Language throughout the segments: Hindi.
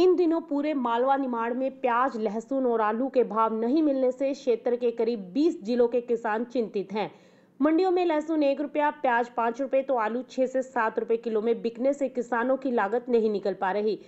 इन दिनों पूरे मालवा निमाड़ में प्याज लहसुन और आलू के भाव नहीं मिलने से क्षेत्र के करीब 20 जिलों के किसान चिंतित हैं मंडियों में लहसुन एक रुपया प्याज पाँच रुपये तो आलू छः से सात रुपये किलो में बिकने से किसानों की लागत नहीं निकल पा रही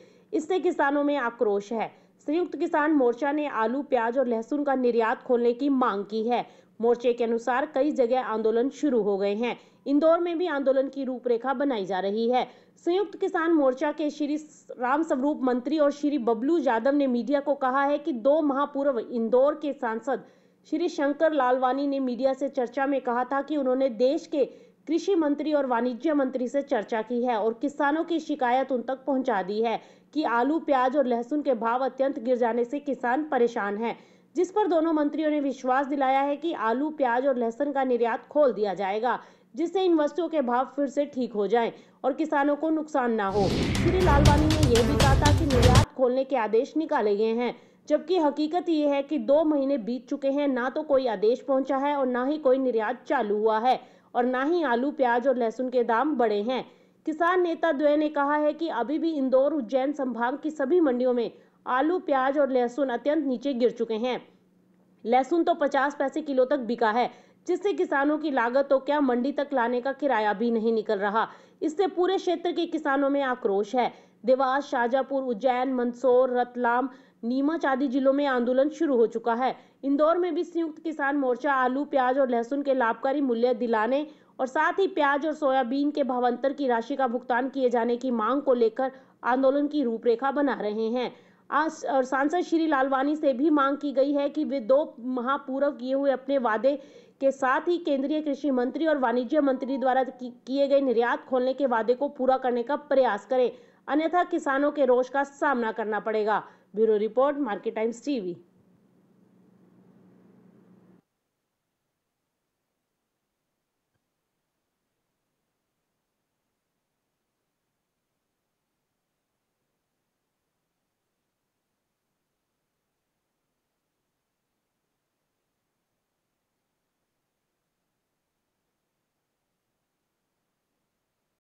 इससे किसानों में आक्रोश है संयुक्त किसान मोर्चा ने आलू प्याज और लहसुन का निर्यात खोलने की मांग की है मोर्चे के अनुसार कई जगह आंदोलन शुरू हो गए हैं इंदौर में भी आंदोलन की रूपरेखा बनाई जा रही है संयुक्त किसान मोर्चा के श्री राम स्वरूप मंत्री और श्री बबलू यादव ने मीडिया को कहा है कि दो माह पूर्व इंदौर के सांसद श्री शंकर लालवानी ने मीडिया से चर्चा में कहा था कि उन्होंने देश के कृषि मंत्री और वाणिज्य मंत्री से चर्चा की है और किसानों की शिकायत उन तक पहुंचा दी है कि आलू प्याज और लहसुन के भाव अत्यंत गिर जाने से किसान परेशान हैं जिस पर दोनों मंत्रियों ने विश्वास दिलाया है कि आलू प्याज और लहसुन का निर्यात खोल दिया जाएगा जिससे इन वस्तुओं के भाव फिर से ठीक हो जाएं और किसानों को नुकसान ना हो श्री लालवानी ने यह भी कहा था कि निर्यात खोलने के आदेश निकाले गए हैं जबकि हकीकत ये है कि दो महीने बीत चुके हैं ना तो कोई आदेश पहुंचा है और ना ही कोई निर्यात चालू हुआ है और ना ही आलू प्याज और लहसुन के दाम बढ़े हैं किसान नेता द्वय ने कहा है कि अभी भी इंदौर उज्जैन संभाग की सभी मंडियों में आलू प्याज और लहसुन अत्यंत नीचे गिर चुके हैं लहसुन तो पचास पैसे किलो तक बिका है जिससे किसानों की लागत तो क्या मंडी तक लाने का किराया भी नहीं निकल रहा इससे पूरे क्षेत्र के किसानों में आक्रोश है देवास शाजापुर उज्जैन मंदसौर रतलाम नीमच आदि जिलों में आंदोलन शुरू हो चुका है इंदौर में भी संयुक्त किसान मोर्चा आलू प्याज और लहसुन के लाभकारी मूल्य दिलाने और साथ ही प्याज और सोयाबीन के भावांतर की राशि का भुगतान किए जाने की मांग को लेकर आंदोलन की रूपरेखा बना रहे हैं आज और सांसद श्री लालवानी से भी मांग की गई है कि वे दो माह पूर्व किए हुए अपने वादे के साथ ही केंद्रीय कृषि मंत्री और वाणिज्य मंत्री द्वारा किए गए निर्यात खोलने के वादे को पूरा करने का प्रयास करें अन्यथा किसानों के रोष का सामना करना पड़ेगा bureau report Market Times TV